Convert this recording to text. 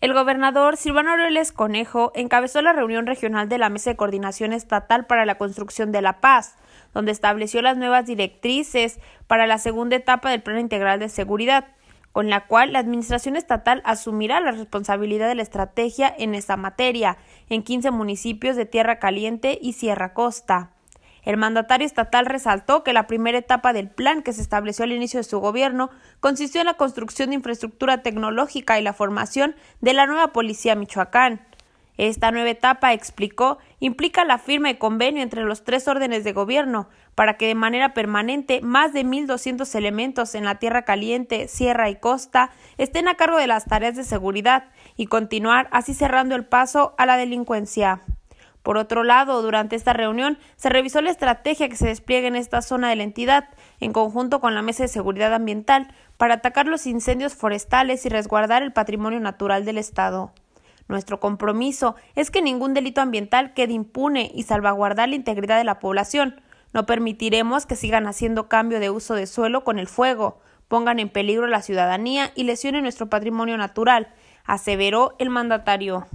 El gobernador Silvano Aureoles Conejo encabezó la reunión regional de la Mesa de Coordinación Estatal para la Construcción de la Paz, donde estableció las nuevas directrices para la segunda etapa del Plan Integral de Seguridad, con la cual la Administración Estatal asumirá la responsabilidad de la estrategia en esta materia, en 15 municipios de Tierra Caliente y Sierra Costa. El mandatario estatal resaltó que la primera etapa del plan que se estableció al inicio de su gobierno consistió en la construcción de infraestructura tecnológica y la formación de la nueva policía Michoacán. Esta nueva etapa, explicó, implica la firma de convenio entre los tres órdenes de gobierno para que de manera permanente más de 1.200 elementos en la Tierra Caliente, Sierra y Costa estén a cargo de las tareas de seguridad y continuar así cerrando el paso a la delincuencia. Por otro lado, durante esta reunión se revisó la estrategia que se despliegue en esta zona de la entidad, en conjunto con la Mesa de Seguridad Ambiental, para atacar los incendios forestales y resguardar el patrimonio natural del Estado. Nuestro compromiso es que ningún delito ambiental quede impune y salvaguardar la integridad de la población. No permitiremos que sigan haciendo cambio de uso de suelo con el fuego, pongan en peligro a la ciudadanía y lesionen nuestro patrimonio natural, aseveró el mandatario.